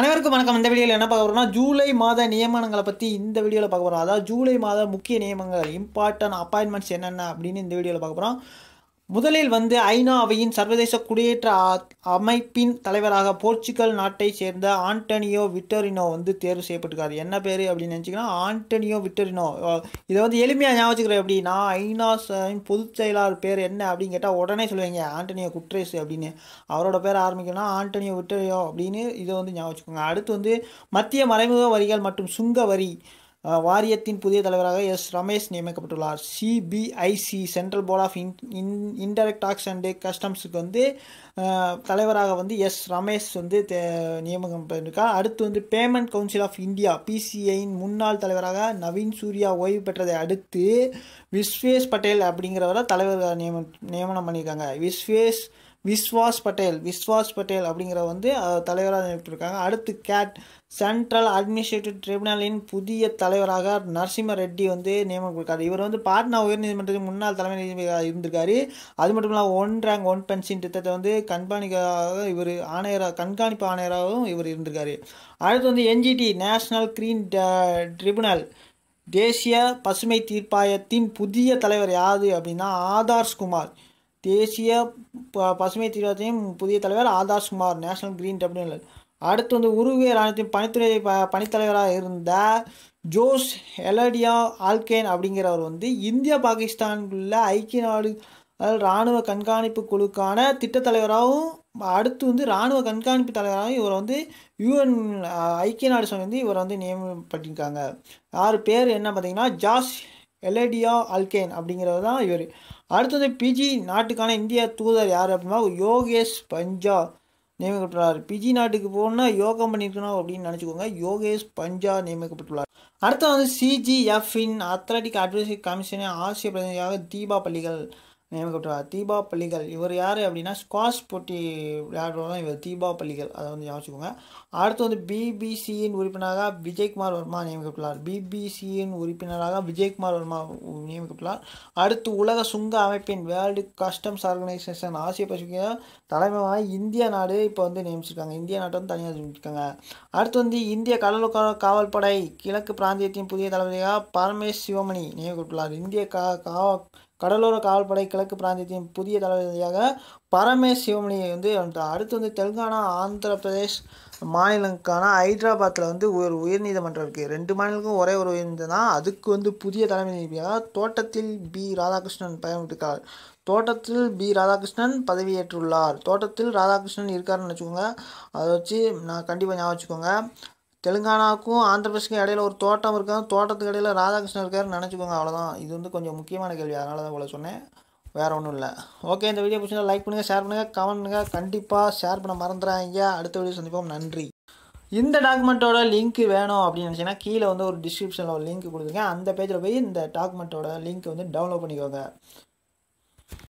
அனைவருக்கும் வணக்கம் இந்த வீடியோவில் என்ன பார்க்க போகிறோம்னா ஜூலை மாத நியமனங்களை பற்றி இந்த வீடியோவில் பார்க்க போகிறோம் அதாவது ஜூலை மாத முக்கிய நியமனங்கள் இம்பார்ட்டன்ட் அப்பாயின்மெண்ட்ஸ் என்னென்ன அப்படின்னு இந்த வீடியோவில் பார்க்க போகிறோம் முதலில் வந்து ஐநா அவையின் சர்வதேச குடியேற்ற அமைப்பின் தலைவராக போர்ச்சுகல் நாட்டை சேர்ந்த ஆண்டனியோ விட்டரினோ வந்து தேர்வு செய்யப்பட்டிருக்காரு என்ன பேர் அப்படின்னு நினச்சிக்கனா ஆண்டனியோ விட்டரினோ இதை வந்து எளிமையாக ஞாபகம் எப்படின்னா ஐநா பொதுச் செயலாளர் பேர் என்ன அப்படின்னு கேட்டால் உடனே சொல்லுவீங்க ஆண்டனியோ குட்ரேஸ் அப்படின்னு அவரோட பேர் ஆரம்பிக்கணும்னா ஆண்டனியோ விட்டரியோ அப்படின்னு இதை வந்து ஞாபகம் அடுத்து வந்து மத்திய மறைமுக வரிகள் மற்றும் சுங்க வரி வாரியத்தின் புதிய தலைவராக எஸ் ரமேஷ் நியமிக்கப்பட்டுள்ளார் CBIC central board of in in indirect taxes and கஸ்டம்ஸுக்கு வந்து தலைவராக வந்து எஸ் ரமேஷ் வந்து நியமகம் பண்ணியிருக்கார் அடுத்து வந்து பேமெண்ட் கவுன்சில் ஆஃப் இந்தியா பிசிஐயின் முன்னாள் தலைவராக நவீன் சூர்யா ஓய்வு பெற்றதை அடுத்து விஸ்வேஷ் பட்டேல் அப்படிங்கிறவரை தலைவராக நியமனம் நியமனம் பண்ணியிருக்காங்க விஸ்வேஷ் விஸ்வாஸ் பட்டேல் விஸ்வாஸ் பட்டேல் அப்படிங்கிற வந்து தலைவராக நியமித்திருக்காங்க அடுத்து கேட் சென்ட்ரல் அட்மினிஸ்ட்ரேட்டிவ் ட்ரிபுனலின் புதிய தலைவராக நரசிம்ம ரெட்டி வந்து நியமனம் கொடுக்காரு இவர் வந்து பாட்னா உயர்நீதிமன்றத்தின் முன்னாள் தலைமை நீதிபதியாக இருந்திருக்காரு அது மட்டும் இல்லாமல் ஒன் ரேங்க் ஒன் பென்ஷன் திட்டத்தை வந்து கண்காணிக்காக இவர் ஆணையராக கண்காணிப்பு ஆணையராகவும் இவர் இருந்திருக்காரு அடுத்து வந்து என்ஜிடி நேஷனல் கிரீன் ட்ரிபுனல் தேசிய பசுமை தீர்ப்பாயத்தின் புதிய தலைவர் யாது அப்படின்னா குமார் தேசிய பசுமை தீவிரத்தையும் புதிய தலைவர் Adarsh Kumar national green tribunal அடுத்து வந்து உருவிய ராணுவத்தின் பணித்துறை ப பணித்தலைவராக இருந்த ஜோஸ் எலடியா ஆல்கேன் அப்படிங்கிறவர் வந்து இந்தியா உள்ள ஐக்கிய நாடு இராணுவ கண்காணிப்பு குழுக்கான திட்டத்தலைவராகவும் அடுத்து வந்து இராணுவ கண்காணிப்பு தலைவராகவும் இவரை வந்து யூஎன் ஐக்கிய நாடு சபை வந்து இவரை வந்து நியமனம் பண்ணியிருக்காங்க யார் பேர் என்ன பார்த்தீங்கன்னா ஜாஸ் எலடியா அல்கேன் அப்படிங்கிறது தான் இவர் அடுத்தது பிஜி நாட்டுக்கான இந்திய தூதர் யார் அப்படின்னா யோகேஷ் பஞ்சா நியமிக்கப்பட்டுள்ளார் பிஜி நாட்டுக்கு போனால் யோகம் பண்ணியிருக்கணும் அப்படின்னு நினச்சிக்கோங்க யோகேஷ் பஞ்சா நியமிக்கப்பட்டுள்ளார் அடுத்து வந்து சிஜிஎஃப்இன் அத்லட்டிக் அட்வைசரி கமிஷனை ஆசிய பிரதிநிதியாக தீபா பள்ளிகள் நியமிக்கப்பட்டார் தீபா பள்ளிகள் இவர் யார் அப்படின்னா ஸ்குவாஷ் போட்டி விளையாடுறதான் இவர் தீபா பள்ளிகள் அதை வந்து யோசிச்சுக்கோங்க அடுத்து வந்து பிபிசியின் உறுப்பினராக விஜய்குமார் வர்மா நியமிக்கப்பட்டுள்ளார் பிபிசியின் உறுப்பினராக விஜயகுமார் வர்மா நியமிக்கப்பட்டுள்ளார் அடுத்து உலக சுங்க அமைப்பின் வேர்ல்டு கஸ்டம்ஸ் ஆர்கனைசேஷன் ஆசிய பசிபிக் தலைமையாக இந்திய நாடு இப்போ வந்து நியமிச்சிருக்காங்க இந்திய நாட்டை வந்து தனியாக நியமிச்சிருக்காங்க அடுத்து வந்து இந்திய கடலோர காவல்படை கிழக்கு பிராந்தியத்தின் புதிய தளபதியாக பரமேஷ் சிவமணி நியமிக்கப்பட்டுள்ளார் இந்திய கா கடலோர காவல்படை கிழக்கு பிராந்தியத்தின் புதிய தளபதியாக பரமேஷ் சிவமணியை வந்து அடுத்து வந்து தெலுங்கானா ஆந்திர பிரதேஷ் மாநிலங்களுக்கான ஹைதராபாத்தில் வந்து ஒரு உயர்நீதிமன்றம் இருக்குது ரெண்டு மாநிலங்களும் ஒரே ஒரு உயர்நீதினா அதுக்கு வந்து புதிய தலைமை நீதிபதியாக தோட்டத்தில் பி ராதாகிருஷ்ணன் பயன்பட்டுக்கார் தோட்டத்தில் பி ராதாகிருஷ்ணன் பதவியேற்றுள்ளார் தோட்டத்தில் ராதாகிருஷ்ணன் இருக்காருன்னு வச்சுக்கோங்க அதை வச்சு நான் கண்டிப்பாக ஞாபகம் வச்சுக்கோங்க தெலுங்கானாவுக்கும் ஆந்திர பிரதேசக்கும் இடையில ஒரு தோட்டம் இருக்காது தோட்டத்துக்கு இடையில ராதாகிருஷ்ணன் இருக்காருன்னு நினச்சிக்கோங்க அவ்வளோதான் இது வந்து கொஞ்சம் முக்கியமான கேள்வி அதனால தான் இவ்வளோ சொன்னேன் வேறு ஒன்றும் இல்லை ஓகே இந்த வீடியோ பிடிச்சிருந்தா லைக் பண்ணுங்கள் ஷேர் பண்ணுங்கள் கமெண்ட் பண்ணுங்கள் கண்டிப்பாக ஷேர் பண்ண மறந்துடுறாங்க அடுத்த வீடியோ சந்திப்போம் நன்றி இந்த டாக்குமெண்ட்டோட லிங்க் வேணும் அப்படின்னு நினச்சிங்கன்னா கீழே வந்து ஒரு டிஸ்கிரிப்ஷனில் ஒரு லிங்க் கொடுத்துருக்கேன் அந்த பேஜில் போய் இந்த டாக்குமெண்ட்டோட லிங்க் வந்து டவுன்லோட் பண்ணிக்கோங்க